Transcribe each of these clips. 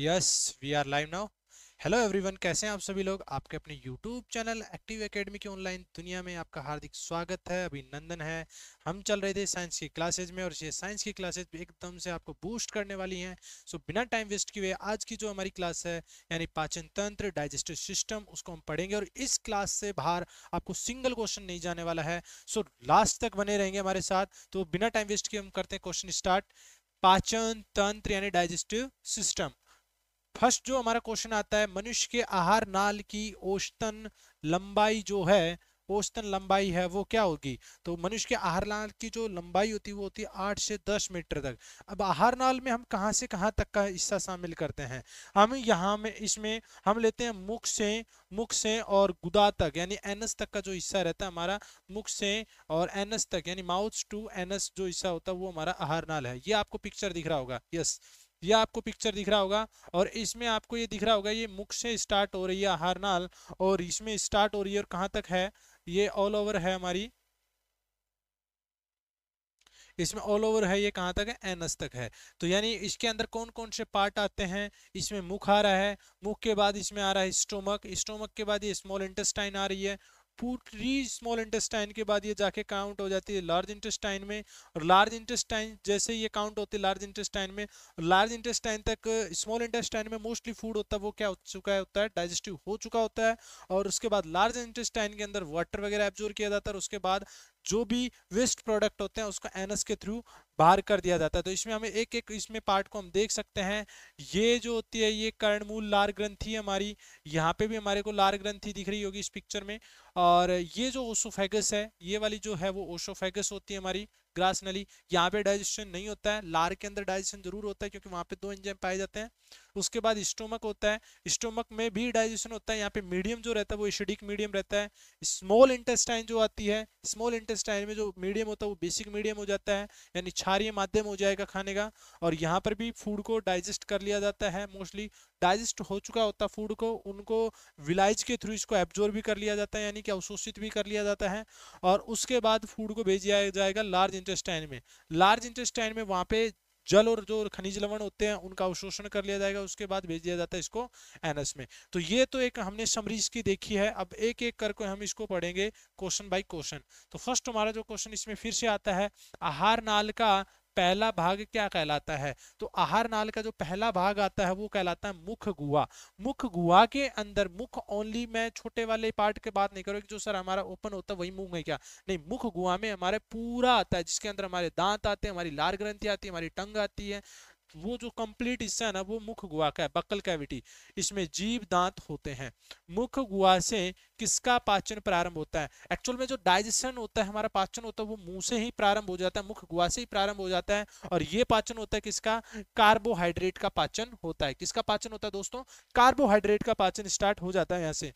Yes we are live now hello everyone कैसे हैं आप सभी लोग आपके अपने यूट्यूब चैनल एक्टिव एकेडमी की ऑनलाइन दुनिया में आपका हार्दिक स्वागत है अभिनंदन है हम चल रहे थे साइंस की क्लासेज में और ये साइंस की क्लासेज भी एकदम से आपको बूस्ट करने वाली हैं सो बिना टाइम वेस्ट किए आज की जो हमारी क्लास है यानी पाचन तंत्र डाइजेस्टिव सिस्टम उसको हम पढ़ेंगे और इस क्लास से बाहर आपको सिंगल क्वेश्चन नहीं जाने वाला है सो लास्ट तक बने रहेंगे हमारे साथ तो बिना टाइम वेस्ट किए हम करते हैं क्वेश्चन स्टार्ट पाचन तंत्र यानी डाइजेस्टिव सिस्टम फर्स्ट जो हमारा क्वेश्चन आता है मनुष्य के आहार नाल की औसतन लंबाई जो है औसतन लंबाई है वो क्या होगी तो मनुष्य के आहार नाल की जो लंबाई होती है वो होती है आठ से दस मीटर तक अब आहार नाल में हम कहाँ से कहाँ तक का हिस्सा शामिल करते हैं हम यहाँ में इसमें हम लेते हैं मुख से मुख से और गुदा तक यानी एनस तक का जो हिस्सा रहता है हमारा मुख से और एनस तक यानी माउथ टू एनस जो हिस्सा होता है वो हमारा आहार नाल है ये आपको पिक्चर दिख रहा होगा यस yes. ये आपको पिक्चर दिख रहा होगा और इसमें आपको ये दिख रहा होगा ये मुख से स्टार्ट हो रही है नाल और इसमें स्टार्ट हो रही है और कहाँ तक है ये ऑल ओवर है हमारी इसमें ऑल ओवर है ये कहाँ तक है एनस तक है तो यानी इसके अंदर कौन कौन से पार्ट आते हैं इसमें मुख आ रहा है मुख के बाद इसमें आ रहा है स्टोमक स्टोमक के बाद ये स्मॉल इंटेस्टाइन आ रही है पूरी स्मॉल इंटेस्टाइन के बाद ये जाके काउंट हो जाती है लार्ज इंटेस्टाइन में और लार्ज इंटेस्टाइन जैसे ये काउंट होती है लार्ज इंटेस्टाइन में लार्ज इंटेस्टाइन तक स्मॉल इंटेस्टाइन में मोस्टली फूड होता है वो क्या हो चुका है होता है डाइजेस्टिव हो चुका होता है और उसके बाद लार्ज इंटेस्टाइन के अंदर वाटर वगैरह एब्जोर किया जाता है उसके बाद जो भी वेस्ट प्रोडक्ट होते हैं उसको एनएस के थ्रू बाहर कर दिया जाता है तो इसमें हमें एक एक इसमें पार्ट को हम देख सकते हैं ये जो होती है ये कर्णमूल लार ग्रंथि हमारी यहाँ पे भी हमारे को लार ग्रंथि दिख रही होगी इस पिक्चर में और ये जो ओसोफेगस है ये वाली जो है वो ओसोफेगस होती है हमारी ग्रास नली यहाँ पे डाइजेशन नहीं होता है लार के अंदर डाइजेशन जरूर होता है क्योंकि वहाँ पे दो एंजाइम पाए जाते हैं उसके बाद स्टोमक होता है स्टोमक में भी डाइजेशन होता है यहाँ पे मीडियम जो रहता है वो एसिडिक मीडियम रहता है स्मॉल इंटेस्टाइन जो आती है स्मॉल इंटेस्टाइन में जो मीडियम होता है वो बेसिक मीडियम हो जाता है यानी क्षारिय माध्यम हो जाएगा खाने का और यहाँ पर भी फूड को डाइजेस्ट कर लिया जाता है मोस्टली डाइजेस्ट हो चुका होता फूड को उनको विलाइज के थ्रू इसको एब्जॉर्व भी कर लिया जाता है यानी कि अवशोषित भी कर लिया जाता है और उसके बाद फूड को भेज दिया जाएगा लार्ज इंटेस्टाइन में लार्ज इंटेस्टाइन में वहाँ पे जल और जो खनिज लवण होते हैं उनका अवशोषण कर लिया जाएगा उसके बाद भेज दिया जाता है इसको एनएस में तो ये तो एक हमने समरीज की देखी है अब एक एक करके हम इसको पढ़ेंगे क्वेश्चन बाई क्वेश्चन तो फर्स्ट हमारा जो क्वेश्चन इसमें फिर से आता है आहार नाल का पहला भाग क्या कहलाता है तो आहार नाल का जो पहला भाग आता है वो कहलाता है मुख गुआ मुख गुआ के अंदर मुख ओनली मैं छोटे वाले पार्ट के बात नहीं करूँगी जो सर हमारा ओपन होता है वही मुंह है क्या नहीं मुख गुआ में हमारे पूरा आता है जिसके अंदर हमारे दांत आते हैं हमारी लार ग्रंथि आती है हमारी टंग आती है वो जो कंप्लीट हिस्सा है ना वो मुख गुआ का है बक्कल कैविटी इसमें जीव दांत होते हैं मुख गुआ से किसका पाचन प्रारंभ होता है एक्चुअल में जो डाइजेशन होता है हमारा पाचन होता है वो मुंह से ही प्रारंभ हो जाता है मुख गुआ से ही प्रारंभ हो जाता है और ये पाचन होता है किसका कार्बोहाइड्रेट का पाचन होता है किसका पाचन होता है दोस्तों कार्बोहाइड्रेट का पाचन स्टार्ट हो जाता है यहाँ से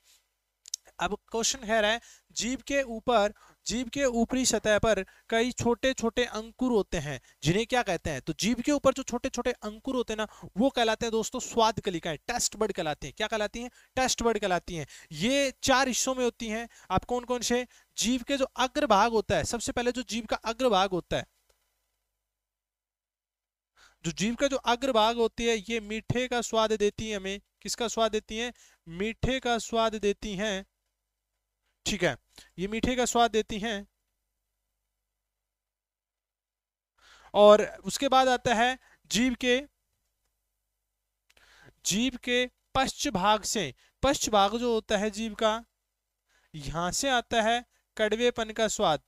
अब क्वेश्चन है रहा है जीव के ऊपर जीव के ऊपरी सतह पर कई छोटे छोटे अंकुर होते हैं जिन्हें क्या कहते हैं तो जीव के ऊपर जो छोटे छोटे अंकुर होते हैं ना वो कहलाते हैं दोस्तों स्वाद कलिकाएं टेस्ट बर्ड कहलाते हैं क्या कहलाती हैं टेस्ट बर्ड कहलाती हैं ये चार हिस्सों में होती हैं आप कौन कौन से जीव के जो अग्रभाग होता है सबसे पहले जो जीव का अग्रभाग होता है जो जीव का जो अग्रभाग होती है ये मीठे का स्वाद देती है हमें किसका स्वाद देती है मीठे का स्वाद देती हैं ठीक है ये मीठे का स्वाद देती हैं और उसके बाद आता है जीव के जीव के पश्च भाग से पश्च भाग जो होता है जीव का यहां से आता है कड़वेपन का स्वाद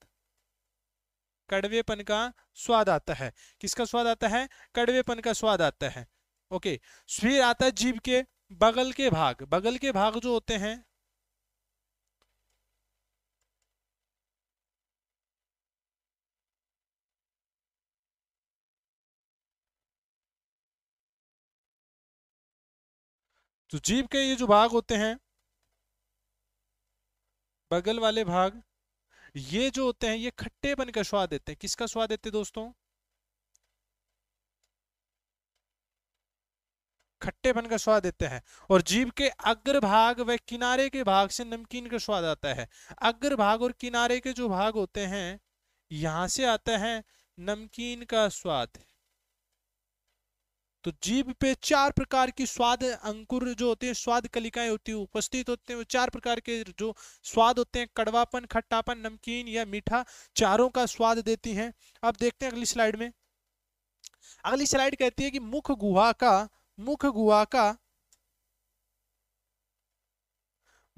कड़वेपन का स्वाद आता है किसका स्वाद आता है कड़वेपन का स्वाद आता है ओके फिर आता है जीव के बगल के भाग बगल के भाग जो होते हैं तो जीभ के ये जो भाग होते हैं बगल वाले भाग ये जो होते हैं ये खट्टे का स्वाद देते हैं किसका स्वाद देते हैं दोस्तों खट्टे का स्वाद देते हैं और जीभ के अग्र भाग व किनारे के भाग से नमकीन का स्वाद आता है अग्र भाग और किनारे के जो भाग होते हैं यहां से आता है नमकीन का स्वाद तो जीव पे चार प्रकार की स्वाद अंकुर जो होते हैं स्वाद कलिकाएं होती है उपस्थित होते हैं वो चार प्रकार के जो स्वाद होते हैं कड़वापन खट्टापन नमकीन या मीठा चारों का स्वाद देती हैं अब देखते हैं अगली स्लाइड में अगली स्लाइड कहती है कि मुख गुहा का मुख गुहा का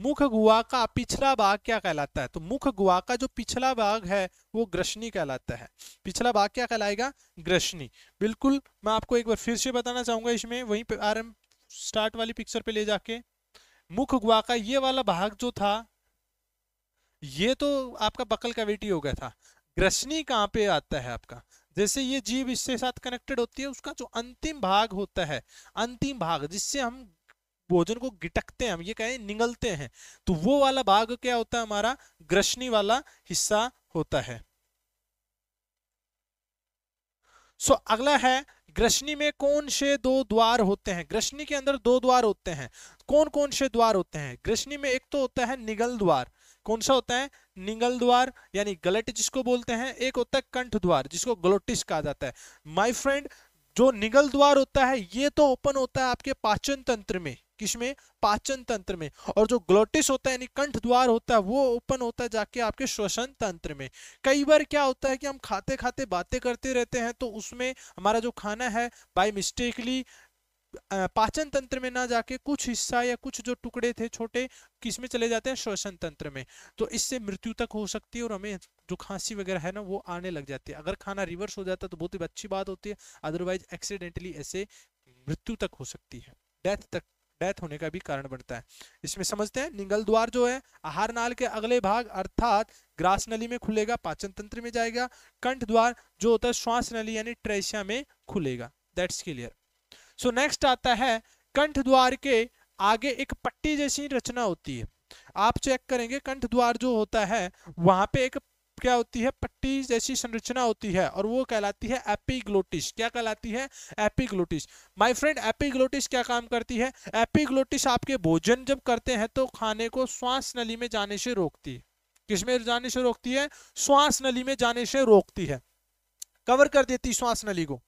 मुख गुहा का पिछला भाग क्या कहलाता है तो मुख गुहा का जो पिछला भाग है वो ग्रशनी कहलाता है पिछला भाग क्या कहलाएगा ग्रशनी बिल्कुल मैं आपको एक बार फिर से बताना चाहूंगा इसमें वहीं पे आर एम स्टार्ट वाली पिक्चर पे ले जाके मुख गुहा का ये वाला भाग जो था ये तो आपका बकल कैविटी हो गया था ग्रशनी कहाँ पे आता है आपका जैसे ये जीव इससे साथ कनेक्टेड होती है उसका जो अंतिम भाग होता है अंतिम भाग जिससे हम भोजन को गिटकते हैं हम ये कहें निगलते हैं तो वो वाला भाग क्या होता है हमारा ग्रसनी वाला हिस्सा होता है सो so, अगला है ग्रसनी में कौन से दो द्वार होते हैं ग्रसनी के अंदर दो द्वार होते हैं कौन कौन से द्वार होते हैं ग्रसनी में एक तो होता है निगल द्वार कौन सा होता है निगल द्वार यानी गलट जिसको बोलते हैं एक होता है कंठ द्वार जिसको ग्लोटिस कहा जाता है माय फ्रेंड जो निगल द्वार होता है ये तो ओपन होता है आपके पाचन तंत्र में किसमें पाचन तंत्र में और जो ग्लोटिस होता है यानी कंठ द्वार होता है वो ओपन होता है जाके आपके श्वसन तंत्र में कई बार क्या होता है कि हम खाते खाते बातें करते रहते हैं तो उसमें हमारा जो खाना है बाई मिस्टेकली पाचन तंत्र में ना जाके कुछ हिस्सा या कुछ जो टुकड़े थे छोटे किस में चले जाते हैं श्वसन तंत्र में तो इससे मृत्यु तक हो सकती है और हमें जो खांसी वगैरह है ना वो आने लग जाती है अगर खाना रिवर्स हो जाता तो बहुत ही अच्छी बात होती है अदरवाइज एक्सीडेंटली ऐसे मृत्यु तक हो सकती है डेथ तक डेथ होने का भी कारण बनता है इसमें समझते हैं निंगल द्वार जो है आहार नाल के अगले भाग अर्थात ग्रास नली में खुलेगा पाचन तंत्र में जाएगा कंठ द्वार जो होता है श्वास नली यानी ट्रेसिया में खुलेगा दैट्स क्लियर सो नेक्स्ट आता है कंठ द्वार के आगे एक पट्टी जैसी रचना होती है आप चेक करेंगे कंठ द्वार जो होता है वहां पे एक क्या होती है पट्टी जैसी संरचना होती है और वो कहलाती है एपिग्लोटिस क्या कहलाती है एपिग्लोटिस माय फ्रेंड एपिग्लोटिस क्या काम करती है एपिग्लोटिस आपके भोजन जब करते हैं तो खाने को श्वास नली में जाने से रोकती है किसमें जाने से रोकती है श्वास नली में जाने से रोकती है कवर कर देती श्वास नली को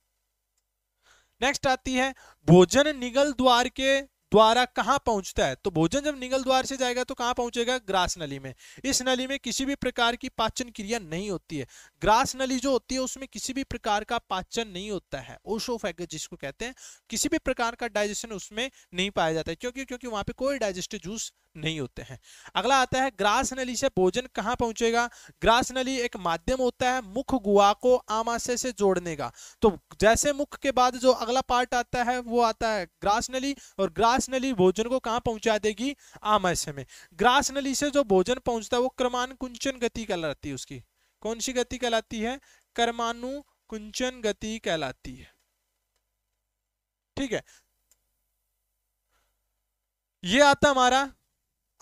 नेक्स्ट आती है भोजन निगल द्वार के द्वारा कहाँ पहुंचता है तो भोजन जब निगल द्वार से जाएगा तो कहाँ पहुंचेगा ग्रास नली में इस नली में किसी भी प्रकार की पाचन क्रिया नहीं होती है ग्रास नली जो होती है उसमें किसी भी प्रकार का पाचन नहीं होता है ओशोफेग जिसको कहते हैं किसी भी प्रकार का डाइजेशन उसमें नहीं पाया जाता है क्योंकि क्योंकि वहां पे कोई डाइजेस्टिव जूस नहीं होते हैं अगला आता है ग्रास नली से भोजन कहाँ पहुंचेगा ग्रास नली एक माध्यम होता है मुख गुआ को आमाशय से जोड़ने का तो जैसे मुख के बाद जो अगला पार्ट आता है वो आता है ग्रास नली और ग्रास नली भोजन को कहाँ पहुंचा देगी आमाशय में ग्रास नली से जो भोजन पहुंचता है वो क्रमानुकुंचन गति कहलाती है उसकी कौन सी गति कहलाती है कर्मानुकुंचन गति कहलाती है ठीक है ये आता हमारा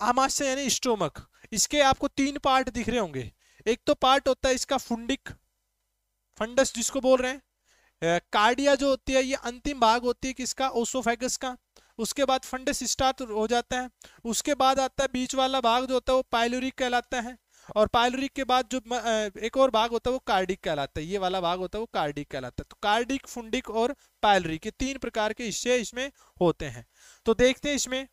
आमाशय यानी स्टोमक इसके आपको तीन पार्ट दिख रहे होंगे एक तो पार्ट होता है इसका फुंडिक फंडस जिसको बोल रहे हैं कार्डिया जो होती है ये अंतिम भाग होती है किसका ओसोफेगस का उसके बाद फंडस स्टार्ट हो जाता है उसके बाद आता है बीच वाला भाग जो होता है वो पायलोरिक कहलाता है और पायलोरिक के बाद जो एक और भाग होता है वो कार्डिक कहलाता है ये वाला भाग होता है वो कार्डिक कहलाता है तो कार्डिक फुंडिक और पायलोरिक ये तीन प्रकार के हिस्से इसमें होते हैं तो देखते हैं इसमें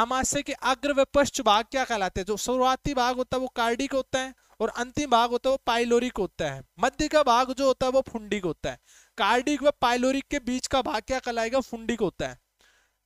आमाशय के अग्र व पश्च भाग क्या कहलाते हैं जो शुरुआती भाग होता है वो कार्डिक होता है और अंतिम भाग होता है वो पाइलोरिक होता है मध्य का भाग जो होता है वो फुंडिक होता है कार्डिक व पाइलोरिक के बीच का भाग क्या कहलाएगा फुंडिक होता है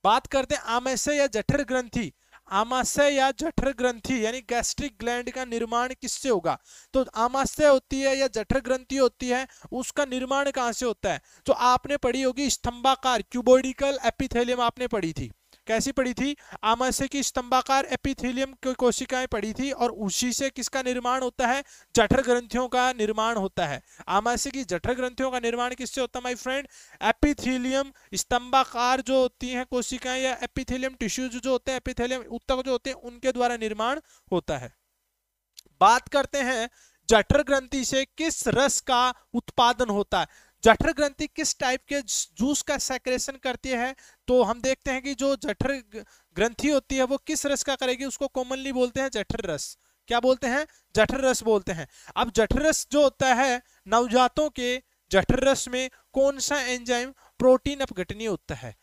बात करते हैं आमाशय या जठर ग्रंथि आमाशय या जठर ग्रंथि यानी गैस्ट्रिक ग्लैंड का निर्माण किससे होगा तो आमाशय होती है या जठर ग्रंथि होती है उसका निर्माण कहाँ से होता है तो आपने पढ़ी होगी स्तंभाकार क्यूबोडिकल एपिथेलियम आपने पढ़ी थी कैसी पड़ी थी आमाशय की स्तंभाकार एपिथेलियम की कोशिकाएं पड़ी थी और उसी से किसका निर्माण होता है जठर ग्रंथियों का निर्माण होता है आमाशय की जठर ग्रंथियों का निर्माण किससे होता है माई फ्रेंड एपिथिलियम स्तंभाकार जो होती हैं कोशिकाएं या एपिथिलियम टिश्यूज जो होते हैं एपिथिलियम उत्तक जो होते हैं उनके द्वारा निर्माण होता है बात करते हैं जठर ग्रंथि से किस रस का उत्पादन होता है जठर ग्रंथि किस टाइप के जूस का सेक्रेशन करती है तो हम देखते हैं कि जो जठर ग्रंथि होती है वो किस रस का करेगी उसको कॉमनली बोलते हैं जठर रस क्या बोलते हैं जठर रस बोलते हैं अब जठर रस जो होता है नवजातों के जठर रस में कौन सा एंजाइम प्रोटीन अपघटनीय होता है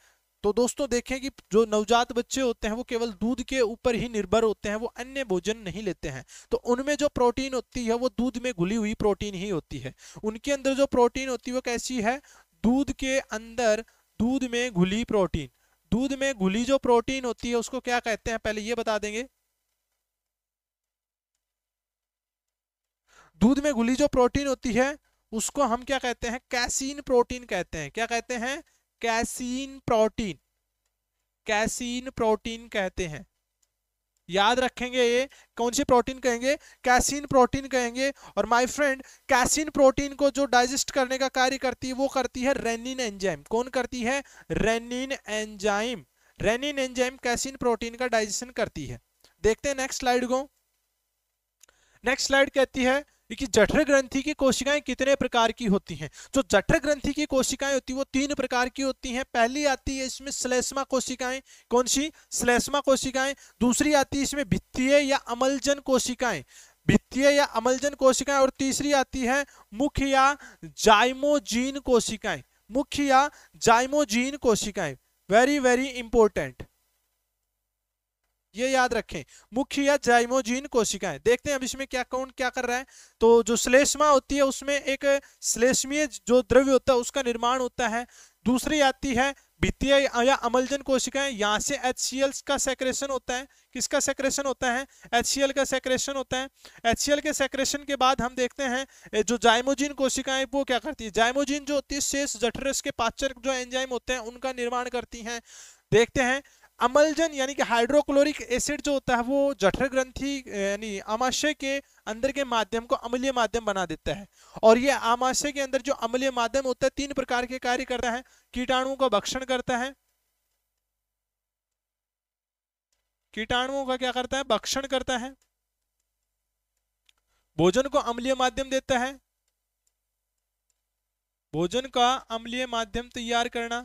तो दोस्तों देखें कि जो नवजात बच्चे होते हैं वो केवल दूध के ऊपर ही निर्भर होते हैं वो अन्य भोजन नहीं लेते हैं तो उनमें जो प्रोटीन होती है वो दूध में घुली हुई प्रोटीन ही होती है उनके अंदर जो प्रोटीन होती है वो कैसी है दूध के अंदर दूध में घुली प्रोटीन दूध में घुली जो प्रोटीन होती है उसको क्या कहते हैं पहले ये बता देंगे दूध में घुली जो प्रोटीन होती है उसको हम क्या कहते हैं कैसीन प्रोटीन कहते हैं क्या कहते हैं कैसीन प्रोटीन कैसीन प्रोटीन कहते हैं याद रखेंगे ये कौन सी प्रोटीन कहेंगे कैसीन प्रोटीन कहेंगे और माय फ्रेंड कैसीन प्रोटीन को जो डाइजेस्ट करने का कार्य करती है वो करती है रेनिन एंजाइम कौन करती है rennin enzyme rennin enzyme casein protein का डाइजेशन करती है देखते हैं नेक्स्ट स्लाइड को नेक्स्ट स्लाइड कहती है देखिए जठर ग्रंथि की कोशिकाएं कितने प्रकार की होती हैं जो जठर ग्रंथि की कोशिकाएं होती है वो तीन प्रकार की होती हैं पहली आती है इसमें स्लेष्मा कोशिकाएं कौन सी स्लेष्मा कोशिकाएं दूसरी आती है इसमें भित्तीय या अमलजन कोशिकाएं भित्तीय या अमलजन कोशिकाएं और तीसरी आती है मुख्य या जाइमोजीन कोशिकाएं मुख्य या जाइमोजीन कोशिकाएं वेरी वेरी इंपॉर्टेंट ये याद रखें मुख्य या जाइमोजीन कोशिकाएं देखते हैं अब इसमें क्या कौन क्या कर रहा है तो जो श्लेष्मा होती है उसमें एक श्लेष्मीय जो द्रव्य होता है उसका निर्माण होता है दूसरी आती है भित्तीय या अमलजन कोशिकाएं यहाँ से एच का सेक्रेशन होता है किसका सेक्रेशन होता है एच का सेक्रेशन होता है एच के सेक्रेशन के बाद हम देखते हैं जो जाइमोजीन कोशिकाएं वो क्या करती है जाइमोजीन जो होती है शेष जठरस के पाचक जो एंजाइम होते हैं उनका निर्माण करती हैं देखते हैं अमलजन यानी कि हाइड्रोक्लोरिक एसिड जो होता है वो जठर ग्रंथि यानी आमाशय के अंदर के माध्यम को अमलीय माध्यम बना देता है और ये आमाशय के अंदर जो अमलीय माध्यम होता है तीन प्रकार के कार्य करता है कीटाणुओं का भक्षण करता है कीटाणुओं का क्या करता है भक्षण करता है भोजन को अम्लीय माध्यम देता है भोजन का अम्लीय माध्यम तैयार करना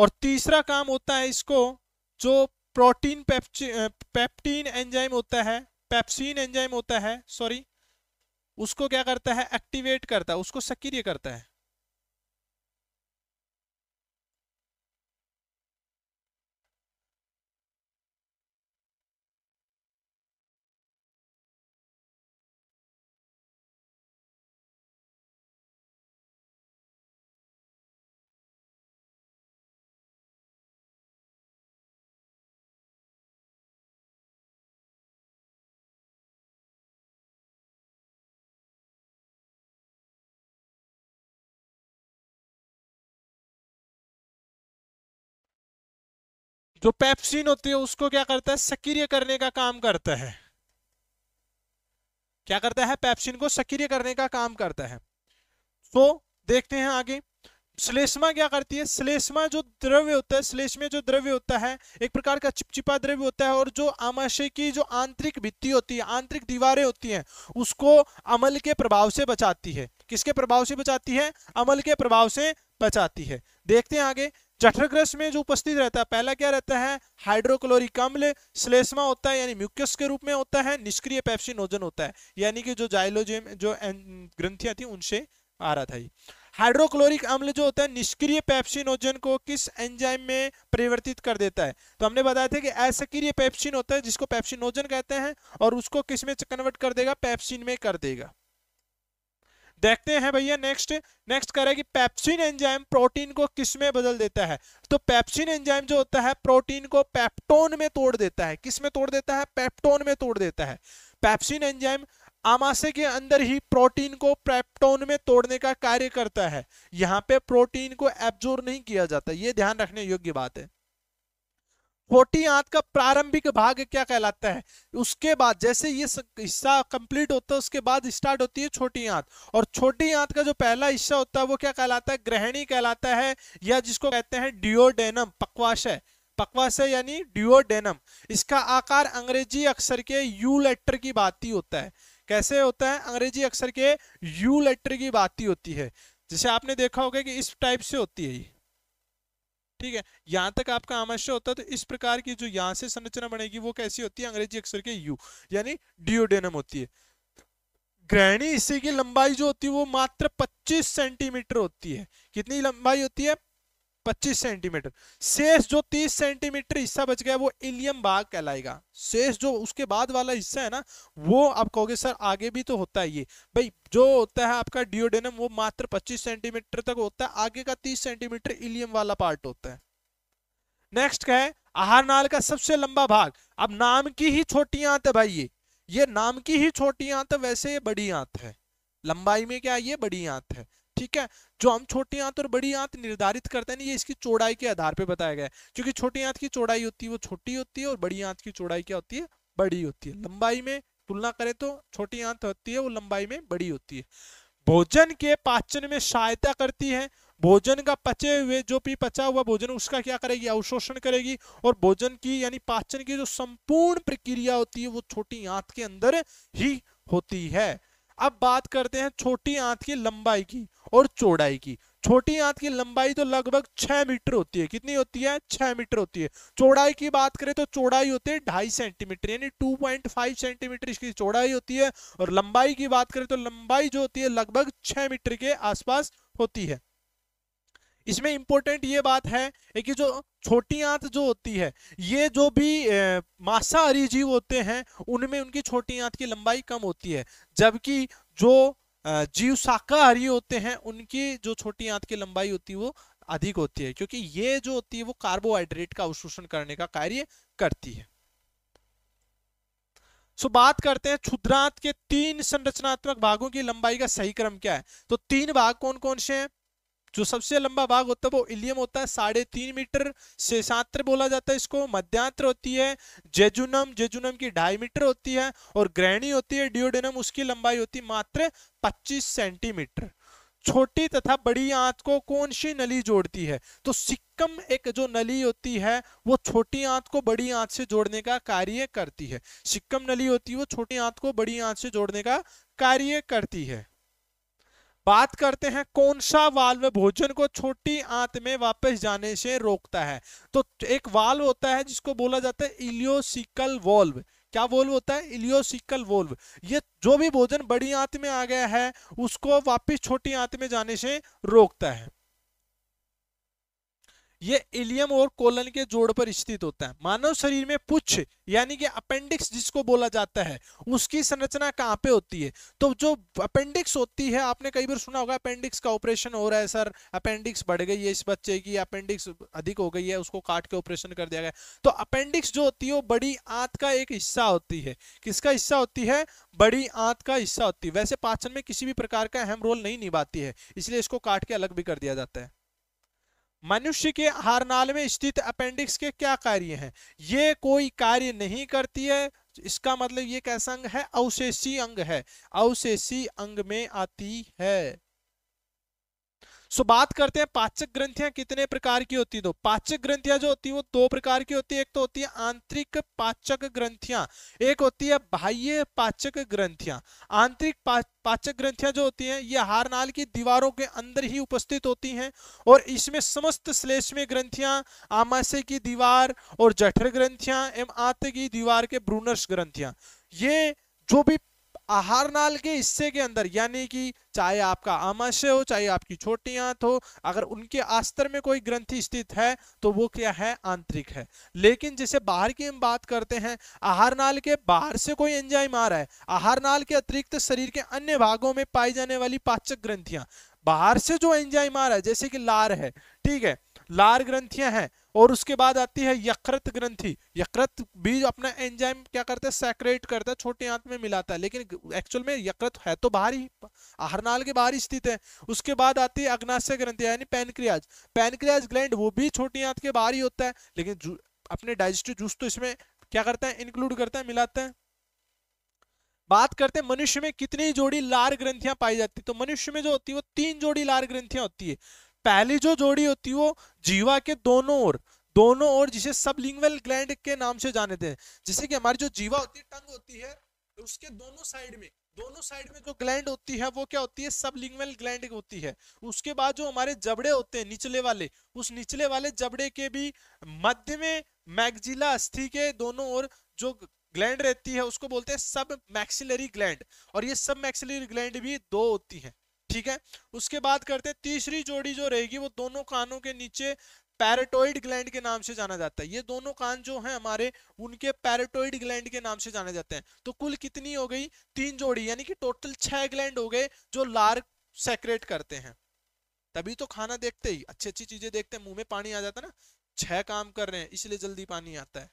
और तीसरा काम होता है इसको जो प्रोटीन पेप्टीन एंजाइम होता है पेप्सिन एंजाइम होता है सॉरी उसको क्या करता है एक्टिवेट करता है उसको सक्रिय करता है जो तो पेप्सिन होती है उसको क्या करता है सक्रिय करने का काम करता है क्या करता है पेप्सिन को सक्रिय करने का काम करता है तो देखते हैं आगे श्लेष्मा क्या करती है श्लेष्मा जो द्रव्य होता है श्लेष्मा जो द्रव्य होता है एक प्रकार का चिपचिपा द्रव्य होता है और जो आमाशय की जो आंतरिक भित्ति होती है आंतरिक दीवारें होती हैं उसको अमल के प्रभाव से बचाती है किसके प्रभाव से बचाती है अमल के प्रभाव से बचाती है देखते हैं आगे जठरग्रस में जो उपस्थित रहता है पहला क्या रहता है हाइड्रोक्लोरिक अम्ल स्लेस्मा होता है यानी म्यूकस के रूप में होता है निष्क्रिय पेप्सिनोजन होता है यानी कि जो जाइलोजेम जो ग्रंथियां थी उनसे आ रहा था हाइड्रोक्लोरिक अम्ल जो होता है निष्क्रिय पेप्सिनोजन को किस एंजाइम में परिवर्तित कर देता है तो हमने बताया था कि असक्रिय पेप्सिन होता है जिसको पेप्सिनोजन कहते हैं और उसको किस में कन्वर्ट कर देगा पेप्सिन में कर देगा देखते हैं भैया नेक्स्ट नेक्स्ट कह रहे हैं कि पैप्सिन एंजाइम प्रोटीन को किस में बदल देता है तो पैप्सिन एंजाइम जो होता है प्रोटीन को पैप्टोन में तोड़ देता है किस में तोड़ देता है पैप्टोन में तोड़ देता है पैप्सिन एंजाइम आमाशय के अंदर ही प्रोटीन को पैप्टोन में तोड़ने का कार्य करता है यहाँ पे प्रोटीन को एब्जोर नहीं किया जाता ये ध्यान रखने योग्य बात है छोटी आंत का प्रारंभिक भाग क्या कहलाता है उसके बाद जैसे ये हिस्सा कंप्लीट होता है उसके बाद स्टार्ट होती है छोटी आंत और छोटी आंत का जो पहला हिस्सा होता है वो क्या कहलाता है ग्रहणी कहलाता है या जिसको कहते हैं डिओडेनम पकवाशय पक्वाशय यानी डिओडेनम इसका आकार अंग्रेजी अक्षर के यू लेटर की बात ही होता है कैसे होता है अंग्रेजी अक्षर के यू लेटर की बात ही होती है जैसे आपने देखा होगा कि इस टाइप से होती है ये ठीक है यहाँ तक आपका आमाश्य होता है तो इस प्रकार की जो यहाँ से संरचना बनेगी वो कैसी होती है अंग्रेजी अक्षर के यू यानी डिओडेनम होती है ग्रहणी हिस्से की लंबाई जो होती है वो मात्र 25 सेंटीमीटर होती है कितनी लंबाई होती है 25 सेंटीमीटर शेष जो 30 सेंटीमीटर हिस्सा बच गया वो इलियम बाग कहलाएगा शेष जो उसके बाद वाला हिस्सा है ना वो आप कहोगे सर आगे भी तो होता है ये भाई जो होता है आपका डिओडेनम वो मात्र 25 सेंटीमीटर तक होता है आगे का 30 सेंटीमीटर इलियम वाला पार्ट होता है नेक्स्ट क्या है आहार नाल का सबसे लंबा भाग अब नाम की ही छोटी आंत है भाई ये ये नाम की ही छोटी आंत वैसे ये बड़ी आंत है लंबाई में क्या ये बड़ी आंत है ठीक है जो हम छोटी आंत और बड़ी आंत निर्धारित करते हैं ये इसकी चौड़ाई के आधार पर बताया गया है क्योंकि छोटी आंत की चौड़ाई होती है वो छोटी होती है और बड़ी आंत की चौड़ाई क्या होती है बड़ी होती है लंबाई में तुलना करें तो छोटी आंत होती है वो लंबाई में बड़ी होती है भोजन के पाचन में सहायता करती है भोजन का पचे हुए जो भी पचा हुआ भोजन उसका क्या करेगी अवशोषण करेगी और भोजन की यानी पाचन की जो संपूर्ण प्रक्रिया होती है वो छोटी आंत के अंदर ही होती है अब बात करते हैं छोटी आंत की लंबाई की और चौड़ाई की छोटी आंत की लंबाई तो लगभग छह मीटर होती है कितनी होती है छह मीटर होती है चौड़ाई की बात करें तो चौड़ाई होती है ढाई सेंटीमीटर यानी टू पॉइंट फाइव सेंटीमीटर इसकी चौड़ाई होती है और लंबाई की बात करें तो लंबाई जो होती है लगभग छह मीटर के आसपास होती है इसमें इंपॉर्टेंट ये बात है कि जो छोटी आंत जो होती है ये जो भी मांसाहारी जीव होते हैं उनमें उनकी छोटी आंत की लंबाई कम होती है जबकि जो जीव शाकाहारी होते हैं उनकी जो छोटी आंत की लंबाई होती है वो अधिक होती है क्योंकि ये जो होती है वो कार्बोहाइड्रेट का अवशोषण करने का कार्य करती है सो बात करते हैं क्षुद्रांत के तीन संरचनात्मक भागों की लंबाई का सही क्रम क्या है तो तीन भाग कौन कौन से हैं जो सबसे लंबा भाग होता है वो इलियम होता है साढ़े तीन मीटर शेषांत्र बोला जाता है इसको मध्यांत्र होती है जेजुनम जेजुनम की ढाई मीटर होती है और ग्रहणी होती है डिओडेनम उसकी लंबाई होती है मात्र पच्चीस सेंटीमीटर छोटी तथा बड़ी आंत को कौन सी नली जोड़ती है तो सिक्कम एक जो नली होती है वो छोटी आंत को बड़ी आंत से जोड़ने का कार्य करती है सिक्कम नली होती है वो छोटी आंत को बड़ी आंत से जोड़ने का कार्य करती है बात करते हैं कौन सा वाल्व भोजन को छोटी आंत में वापस जाने से रोकता है तो एक वाल्व होता है जिसको बोला जाता है इलियोसिकल वॉल्व क्या वोल्व होता है इलियोसिकल वोल्व ये जो भी भोजन बड़ी आंत में आ गया है उसको वापस छोटी आंत में जाने से रोकता है ये इलियम और कोलन के जोड़ पर स्थित होता है मानव शरीर में पुच्छ यानी कि अपेंडिक्स जिसको बोला जाता है उसकी संरचना कहाँ पे होती है तो जो अपेंडिक्स होती है आपने कई बार सुना होगा अपेंडिक्स का ऑपरेशन हो रहा है सर अपेंडिक्स बढ़ गई है इस बच्चे की अपेंडिक्स अधिक हो गई है उसको काट के ऑपरेशन कर दिया गया तो अपेंडिक्स जो होती है वो बड़ी आंत का एक हिस्सा होती है किसका हिस्सा होती है बड़ी आंत का हिस्सा होती है वैसे पाचन में किसी भी प्रकार का अहम रोल नहीं निभाती है इसलिए इसको काट के अलग भी कर दिया जाता है मनुष्य के हारनाल में स्थित अपेंडिक्स के क्या कार्य हैं ये कोई कार्य नहीं करती है इसका मतलब ये कैसा अंग है अवशेषी अंग है अवशेषी अंग में आती है सो बात करते हैं पाचक ग्रंथियां कितने प्रकार की होती है तो पाचक ग्रंथियां जो होती है वो दो प्रकार की होती है एक तो होती है आंतरिक पाचक ग्रंथियां एक होती है बाह्य पाचक ग्रंथियां आंतरिक पाचक ग्रंथियां जो होती हैं ये हार नाल की दीवारों के अंदर ही उपस्थित होती हैं और इसमें समस्त श्लेष्मीय ग्रंथियां आमाशय की दीवार और जठर ग्रंथियां एवं आंत की दीवार के ब्रूनर्स ग्रंथियां ये जो भी आहार नाल के हिस्से के अंदर यानी कि चाहे आपका आमाशय हो चाहे आपकी छोटी आंत हो अगर उनके आस्तर में कोई ग्रंथि स्थित है तो वो क्या है आंतरिक है लेकिन जैसे बाहर की हम बात करते हैं आहार नाल के बाहर से कोई एंजाइम आ रहा है आहार नाल के अतिरिक्त शरीर के अन्य भागों में पाई जाने वाली पाचक ग्रंथियां बाहर से जो एंजाइम आ रहा है जैसे कि लार है ठीक है लार ग्रंथियां हैं और उसके बाद आती है यकृत ग्रंथि यकृत भी अपना एंजाइम क्या करता है सेक्रेट करता है छोटे आंत में मिलाता है लेकिन एक्चुअल में यकृत है तो बाहर ही हरनाल के बाहर स्थित है उसके बाद आती है अग्नाशय ग्रंथि यानी पैनक्रियाज पैनक्रियाज ग्लैंड वो भी छोटी आंत के बाहर ही होता है लेकिन अपने डाइजेस्टिव जूस तो इसमें क्या करता है इंक्लूड करता है मिलाता है बात करते हैं मनुष्य में कितनी जोड़ी लार ग्रंथियां पाई जाती है तो मनुष्य में जो होती है वो तीन जोड़ी लार ग्रंथियां होती है पहली जो जोड़ी होती है वो जीवा के दोनों ओर दोनों ओर जिसे सबलिंगुअल ग्लैंड के नाम से जाने थे जैसे कि हमारी जो जीवा होती है टंग होती है तो उसके दोनों साइड में दोनों साइड में जो ग्लैंड होती है वो क्या होती है सब सबलिंगुअल ग्लैंड होती है उसके बाद जो हमारे जबड़े होते हैं निचले वाले उस निचले वाले जबड़े के भी मध्य में मैगजिला अस्थि के दोनों ओर जो ग्लैंड रहती है उसको बोलते हैं सब मैक्सिलरी ग्लैंड और ये सब मैक्सिलरी ग्लैंड भी दो होती है ठीक है उसके बाद करते हैं तीसरी जोड़ी जो रहेगी वो दोनों कानों के नीचे पैराटोइड ग्लैंड के नाम से जाना जाता है ये दोनों कान जो हैं हमारे उनके पैराटोइड ग्लैंड के नाम से जाने जाते हैं तो कुल कितनी हो गई तीन जोड़ी यानी कि टोटल छह ग्लैंड हो गए जो लार सेक्रेट करते हैं तभी तो खाना देखते ही अच्छी अच्छी चीजें देखते हैं मुंह में पानी आ जाता है ना छह काम कर रहे हैं इसलिए जल्दी पानी आता है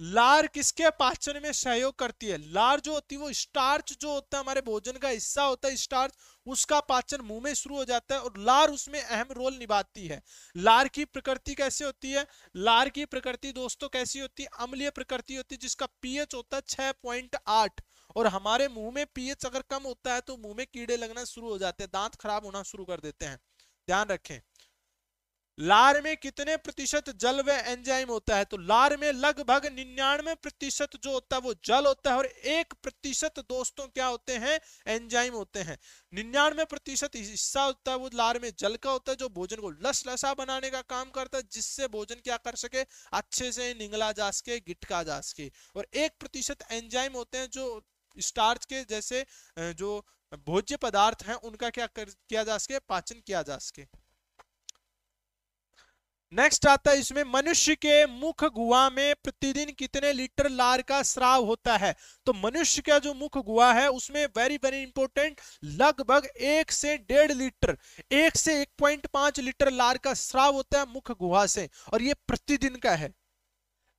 लार किसके पाचन में सहयोग करती है लार जो होती है वो स्टार्च जो होता है हमारे भोजन का हिस्सा होता है स्टार्च उसका पाचन मुंह में शुरू हो जाता है और लार उसमें अहम रोल निभाती है लार की प्रकृति कैसे होती है लार की प्रकृति दोस्तों कैसी होती है अम्लीय प्रकृति होती है जिसका पीएच होता है छह पॉइंट आठ और हमारे मुंह में पीएच अगर कम होता है तो मुंह में कीड़े लगना शुरू हो जाते हैं दांत खराब होना शुरू कर देते हैं ध्यान रखें लार में कितने प्रतिशत जल व एंजाइम होता है तो लार में लगभग निन्यानवे प्रतिशत जो होता है वो जल होता है और एक प्रतिशत दोस्तों क्या होते हैं एंजाइम होते हैं निन्यानवे प्रतिशत हिस्सा होता है वो लार में जल का होता है जो भोजन को लस लसा बनाने का काम करता है जिससे भोजन क्या कर सके अच्छे से निगला जा सके गिटका जा सके और एक प्रतिशत एंजाइम होते हैं जो स्टार्च के जैसे जो भोज्य पदार्थ है उनका क्या कर, किया जा सके पाचन किया जा सके नेक्स्ट आता है इसमें मनुष्य के मुख गुहा में प्रतिदिन कितने लीटर लार का श्राव होता है तो मनुष्य का जो मुख गुहा है उसमें वेरी वेरी इंपॉर्टेंट लगभग एक से डेढ़ लीटर एक से एक पॉइंट पांच लीटर लार का श्राव होता है मुख गुहा से और ये प्रतिदिन का है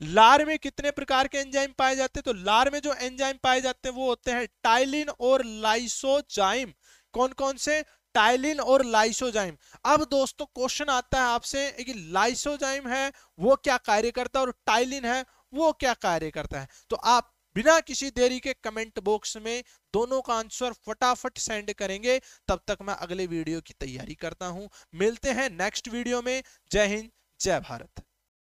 लार में कितने प्रकार के एंजाइम पाए जाते हैं तो लार में जो एंजाइम पाए जाते हैं वो होते हैं टाइलिन और लाइसोजाइम कौन कौन से टाइलिन और लाइसोजाइम अब दोस्तों क्वेश्चन आता है आपसे कि लाइसोजाइम है वो क्या कार्य करता है और टाइलिन है वो क्या कार्य करता है तो आप बिना किसी देरी के कमेंट बॉक्स में दोनों का आंसर फटाफट सेंड करेंगे तब तक मैं अगले वीडियो की तैयारी करता हूं मिलते हैं नेक्स्ट वीडियो में जय हिंद जय भारत